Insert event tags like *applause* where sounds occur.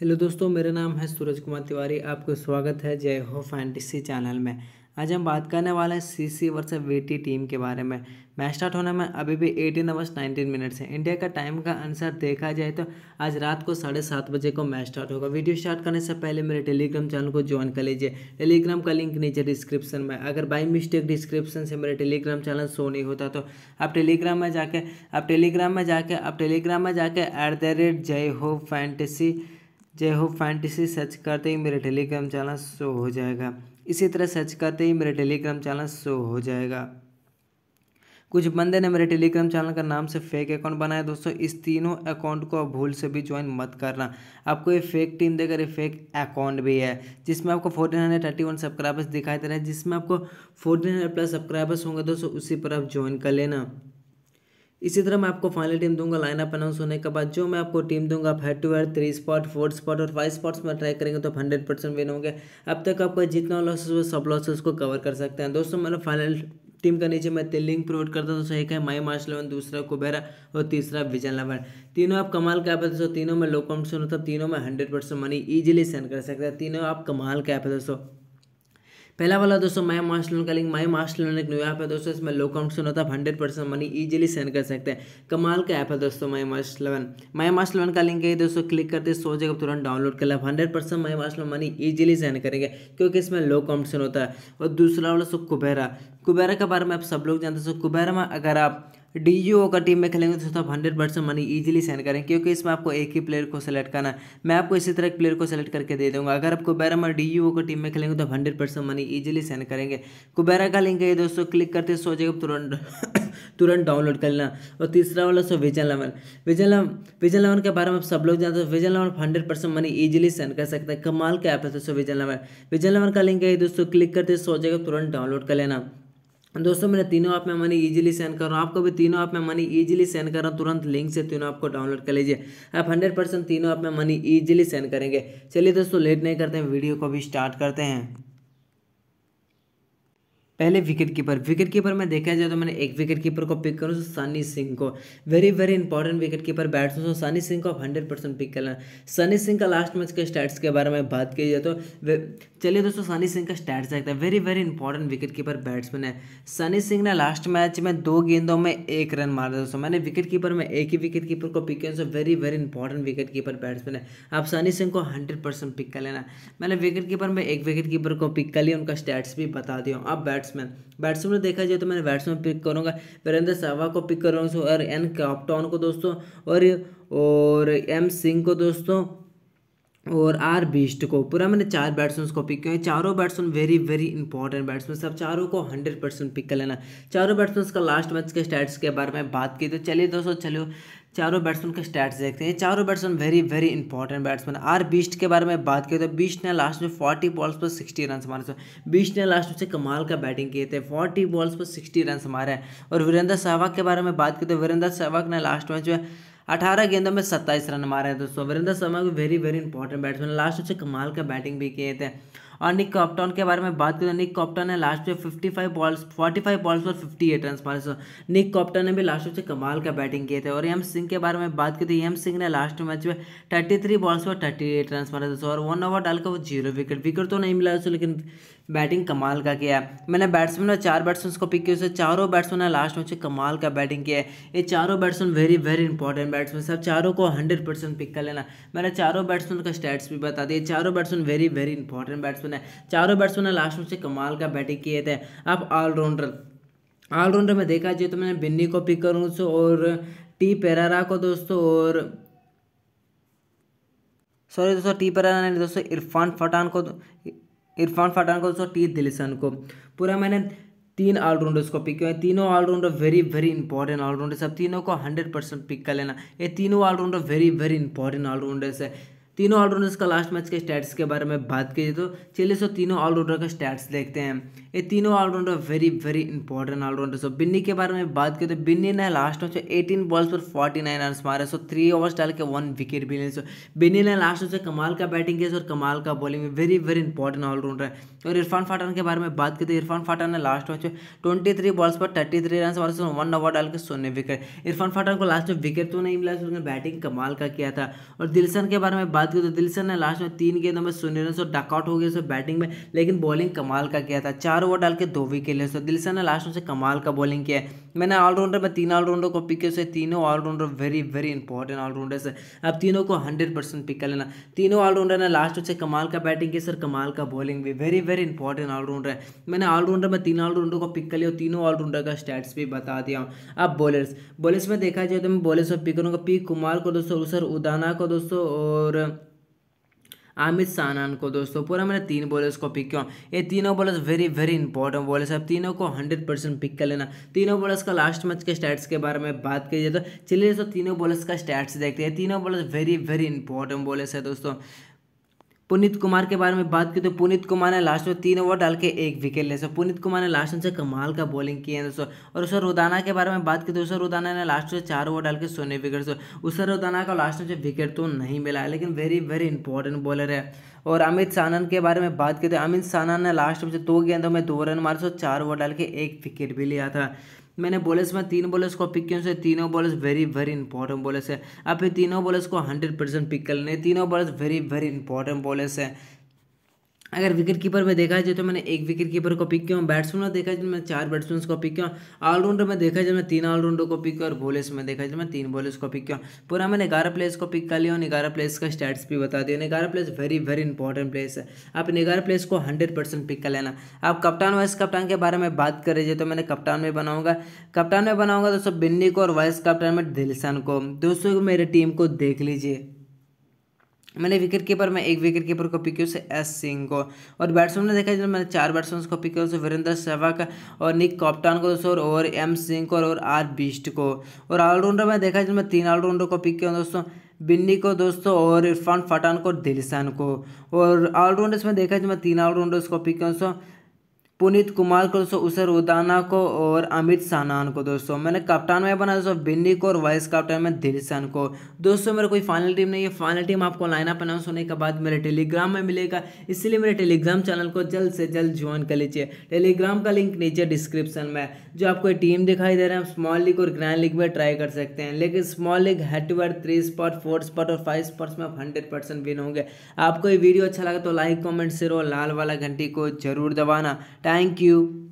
Hello दोस्तों मेरा नाम है सूरज कुमार तिवारी आपको स्वागत है जय हो फैंटेसी चैनल में आज हम बात करने वाले हैं C C versus T team के बारे में मैच स्टार्ट होने में अभी भी एटीन आवर्स नाइनटीन मिनट्स है इंडिया का टाइम का आंसर देखा जाए तो आज रात को साढ़े सात बजे को मैच स्टार्ट होगा वीडियो स्टार्ट करने से पहले मेरे टेलीग्राम चैनल को ज्वाइन कर लीजिए टेलीग्राम का लिंक नीचे डिस्क्रिप्शन में अगर बाई मिस्टेक डिस्क्रिप्शन से मेरे टेलीग्राम चैनल शो नहीं होता तो आप टेलीग्राम में जाके आप टेलीग्राम में जाके आप टेलीग्राम में जाके एट द रेट जय हो फैंटेसी जय हो फैंटेसी सर्च करते ही मेरा टेलीग्राम चैनल शो हो जाएगा इसी तरह सर्च करते ही मेरा टेलीग्राम चैनल शो हो जाएगा कुछ बंदे ने मेरे टेलीग्राम चैनल का नाम से फेक अकाउंट बनाया दोस्तों इस तीनों अकाउंट को आप भूल से भी ज्वाइन मत करना आपको ये फेक टीम देकर ये फेक अकाउंट भी है जिसमें आपको fourteen hundred thirty one subscribers दिखाई दे रहे हैं जिसमें आपको फोर्टीन हंड्रेड प्लस सब्सक्राइबर्स होंगे दोस्तों उसी पर आप ज्वाइन कर लेना इसी तरह मैं आपको फाइनल टीम दूंगा लाइनअप अनाउंस होने के बाद जो मैं आपको टीम दूंगा आप head to head three spot four spot और फाइव स्पॉट्स में ट्राई करेंगे तो हंड्रेड परसेंट विन होंगे अब तक आपका जितना लॉसेस हुआ सब लॉसेस को कवर कर सकते हैं दोस्तों मैंने फाइनल टीम का नीचे मैं लिंक प्रोवाइड करता हूँ सही तो है माई मार्च इलेवन दूसरा कुबेरा और तीसरा विजन लेवन तीनों आप कमाल का है दोस्तों तीनों में लो कॉम्पिटिशन होता है तीनों में hundred percent money easily send कर सकते हैं तीनों आप कमाल का है दोस्तों पहला वाला दोस्तों माई मास्टर लोन का लिंक माई मास्टर लोन एक न्यू ऐप है दोस्तों इसमें लो कॉम्पिटिशन होता है hundred percent money easily send कर सकते हैं कमाल का ऐप है दोस्तों my master loan my master loan का लिंक है दोस्तों क्लिक करते सो जगह तुरंत डाउनलोड कर लें hundred percent my master loan money easily send करेंगे क्योंकि इसमें लो कॉम्पन होता है और दूसरा वाला सो कुबेरा कुबेरा के बारे में आप सब लोग जानते सो कुबेरा में अगर आप डी यू का टीम में खेलेंगे तो आप hundred percent money easily send करें क्योंकि इसमें आपको एक ही प्लेयर को सेलेक्ट करना है मैं आपको इसी तरह एक प्लेयर को सेलेक्ट करके दे दूंगा अगर आप कुबेरा और डी यू का टीम में खेलेंगे तो आप hundred percent money easily send करेंगे कुबेरा का लिंक है दोस्तों क्लिक करते सो जगह तुरंत *coughs* तुरंत डाउनलोड कर लेना और तीसरा वाला so vision eleven vision vision eleven के बारे में आप सब लोग जानते हैं vision eleven hundred percent money easily send कर सकते हैं कमाल का ऐप है दोस्तों विजन लेवन विजन लेवन का लिंक है दोस्तों क्लिक करते सो जगह तुरंत डाउनलोड कर लेना दोस्तों मैंने तीनों ऐप में मनी इजीली सेंड कर रहा हूँ आपको भी तीनों ऐप में मनी इजीली सेंड कर रहा हूँ तुरंत लिंक से तीनों ऐप को डाउनलोड कर लीजिए आप हंड्रेड परसेंट तीनों ऐप में मनी इजीली सेंड करेंगे चलिए दोस्तों लेट नहीं करते हैं वीडियो को भी स्टार्ट करते हैं पहले विकेट कीपर विकेट कीपर में देखा जाए तो मैंने एक विकेट कीपर को पिक करूँ सनी सिंह को very very important wicket keeper batsman हो सनी सिंह को आप हंड्रेड परसेंट पिक करना सनी सिंह का लास्ट मैच के स्टैट्स के बारे में बात की जाए तो चलिए दोस्तों सनी सिंह का स्टैट्स देखते हैं very very important wicket keeper batsman है सनी सिंह ने लास्ट मैच में दो गेंदों में एक रन मारा दोस्तों मैंने विकेट कीपर में एक ही विकेट कीपर को पिक किया very very important wicket keeper batsman है आप सनी सिंह को हंड्रेड परसेंट पिक कर लेना मैंने विकेट कीपर में एक विकेट कीपर को पिक कर लिया उनका स्टैट्स भी बता दिया आप बैट्स बैट्समैन बैट्समैन में देखा जाए तो मैंने बैट्समैन पिक करूँगा वीरेंद्र सहवाग को पिक करूँगा और एन कैप्टन को दोस्तों और और एम सिंह को दोस्तों और आर बीस्ट को पूरा मैंने चार बैट्समैन को पिक किया चारों batsman very very important batsman सब चारों को हंड्रेड परसेंट पिक कर लेना चारों बैट्समैन का लास्ट मैच के स्टैट्स के बारे में बात की तो चलिए दोस्तों चलो चारों बैट्समैन के स्टैट्स देखते हैं चारों batsman very very important batsman R बीस्ट के बारे में बात करें तो बीस्ट ने लास्ट में फोर्टी बॉल्स पर सिक्सटी रन मारे बीस्ट ने लास्ट में से कमाल का बैटिंग किए थे फोर्टी बॉल्स पर सिक्सटी रन मारे हैं और वीरेंद्र सहवाग के बारे में बात करें तो वीरेंद्र सहवाग ने लास्ट मैच में अठारह गेंदों में सत्ताईस रन मारे हैं दोस्तों Virender Sehwag very very important batsman last में से कमाल का बैटिंग भी किए थे और निक कॉप्टन के बारे में बात करें निक कॉप्टन ने लास्ट में fifty five balls forty five balls और फिफ्टी एट रन मारे सो निक कॉप्टन ने भी लास्ट में कमाल का बैटिंग किए थे और एम सिंह के बारे में बात करें तो एम सिंह ने लास्ट मैच में थर्टी थ्री बॉल्स पर थर्टी एट रन मारे थे और वन ओवर डालकर वो जीरो विकेट विकेट तो नहीं मिला उसको लेकिन बैटिंग कमाल का किया है मैंने बैट्समैन और चार बैट्समैन को पिक किया चारों बैट्समैन ने लास्ट मैच में कमाल का बैटिंग किया है ये चारों batsman very very important batsman सब चारों को हंड्रेड परसेंट पिक कर लेना मैंने चारों बैट्समैन का स्टैट्स भी बता दिया चारों batsman very very important batsman batsman है चारों बैट्समैन ने लास्ट में से कमाल का बैटिंग किए थे अब ऑलराउंडर ऑलराउंडर में देखा जाए तो मैंने बिन्नी को पिक करूँ और टी पेरारा को दोस्तों और सॉरी दोस्तों टी पेरारा ने दोस्तों इरफान फटान को इरफान फटान को दोस्तों टी दिलसन को पूरा मैंने तीन ऑलराउंडर्स को पिक किया है तीनों allrounder very very important allrounders अब तीनों को हंड्रेड परसेंट पिक कर लेना ये तीनों allrounder very very important allrounders है तीनों ऑलराउंडर्स का लास्ट मैच के स्टैट्स के बारे में बात कीजिए तो चलिए सो तीनों ऑलराउंडर का स्टैट्स देखते हैं ये तीनों allrounder very very important allrounder so Binny के बारे में बात की तो बिन्नी ने लास्ट मैच में एटीन बॉल्स पर फोर्टी नाइन रन मारे सो थ्री ओवर्स डाल के वन विकेट भी लिए सो बिन्नी ने लास्ट मैच कमाल का बैटिंग किया और कमाल का bowling very very important allrounder है और इरफान फाटान के बारे में बात की तो इरफान फाटान ने लास्ट मैच में ट्वेंटी थ्री बॉल्स पर थर्टी थ्री रन मारे सो वन ओवर डाल के शून्य विकेट इरफान फाटान को लास्ट में विकेट तो नहीं मिला उसने बैटिंग कमाल का किया था और दिलसन के बारे में बात बात करें तो दिल सर ने लास्ट में तीन गेंदों में शून्य रन से डकआउट हो गया सो बैटिंग में लेकिन बॉलिंग कमाल का किया था चार ओवर डाल के दो विकेट लिए सो दिल सर ने लास्ट में से कमाल का बॉलिंग किया मैंने ऑलराउंडर में तीन ऑलराउंडर को पिक किया उसे तीनों allrounder very very important allrounder है अब तीनों को हंड्रेड परसेंट पिक कर लेना तीनों ऑलराउंडर ने लास्ट में से कमाल का बैटिंग की सर कमाल का बॉलिंग भी वेरी वेरी इंपॉर्टेंट ऑलराउंडर है मैंने ऑलराउंडर में तीन ऑलराउंडर को पिक कर लिया तीनों ऑलराउंडर का स्टैट्स भी बता दिया हूँ अब बॉलर्स बॉलर्स में देखा जाए तो मैं बॉलर्स में पिक करूँगा पी कुमार को दोस्तों सर उदाना को दोस्तों और आमिर सानान को दोस्तों पूरा मैंने तीन बॉलर्स को पिक किया ये तीनों bowlers very very important bowlers अब तीनों को हंड्रेड परसेंट पिक कर लेना तीनों बॉलर्स का लास्ट मैच के स्टैट्स के बारे में बात की जाए तो चलिए दोस्तों तीनों बॉलर्स का स्टैट्स देखते हैं तीनों bowlers very very important bowlers है दोस्तों पुनीत कुमार के बारे में बात की तो पुनीत कुमार ने लास्ट में तीन ओवर डाल के एक विकेट ले सो पुनीत कुमार ने लास्ट में से कमाल का बॉलिंग किया है दोस्तों और उसर रोदाना के बारे में बात की तो उसर रोदाना ने लास्ट में चार ओवर डाल के सोने विकेट सो उसर रोदाना का लास्ट में विकेट तो नहीं मिला है लेकिन वेरी वेरी इंपॉर्टेंट बॉलर है और अमित सानन के बारे में बात की तो अमित सानन ने लास्ट में से दो गेंदों में दो रन मारे सो चार ओवर डाल के एक विकेट भी लिया था मैंने बॉलर्स में तीन बॉलर्स को पिक किया तो तीनों bowlers very very important bowlers है आप फिर तीनों बॉलर्स को हंड्रेड परसेंट पिक कर लेने तीनों bowlers very very important bowlers है अगर विकेट कीपर में देखा जाए तो मैंने एक विकेट कीपर को पिक किया बैट्समैन में देखा जाए तो मैं चार बैट्समैन को पिक किया ऑलराउंडर में देखा जाए तो मैं तीन ऑलराउंडर को पिक किया और बॉलर्स में देखा जाए तो मैं तीन बॉलर्स को पिक किया पूरा मैंने ग्यारह प्लेयर्स को पिक कर लिया और ग्यारह प्लेयर्स का स्टैट्स भी बता दिया ग्यारह players very very important players है आप ग्यारह प्लेयर्स को हंड्रेड परसेंट पिक कर लेना आप कप्तान वाइस कप्तान के बारे में बात करें रहे तो मैंने कप्तान में बनाऊंगा कप्तान में बनाऊंगा दोस्तों बिन्नी को और वाइस कप्तान में दिलसन को दोस्तों मेरे टीम को देख लीजिए मैंने विकेट कीपर में एक विकेट कीपर को पिक उसे एस सिंह को और बैट्समैन ने देखा जब मैंने चार बैट्समैन को पिक किया उसे वीरेंद्र सहवाग और निक कॉप्टान को दोस्तों और एम सिंह को और आर बिस्ट को और ऑलराउंडर में देखा जब मैं तीन ऑलराउंडर को पिक किया दोस्तों बिन्नी को दोस्तों और इरफान फटान को दिलसान को और ऑलराउंडर्स में देखा जो मैं तीन ऑलराउंडर्स को पिक किया दोस्तों पुनीत कुमार को दोस्तों उसर उदाना को और अमित सानान को दोस्तों मैंने कप्तान में बनाया दोस्तों बिन्नी को और वाइस कप्तान में दिलसन को दोस्तों मेरा कोई फाइनल टीम नहीं है फाइनल टीम आपको लाइनअप अनाउंस होने के बाद मेरे टेलीग्राम में मिलेगा इसलिए मेरे टेलीग्राम चैनल को जल्द से जल्द ज्वाइन कर लीजिए टेलीग्राम का लिंक नीचे डिस्क्रिप्शन में जो आपको टीम दिखाई दे रहे हैं स्मॉल लीग और ग्रैंड लीग में ट्राई कर सकते हैं लेकिन स्मॉल लीग हेटवर to three spot four spot और फाइव स्पॉट्स में हंड्रेड परसेंट विन होंगे आपको ये वीडियो अच्छा लगा तो लाइक कॉमेंट शेयर और लाल वाला घंटी को जरूर दबाना Thank you.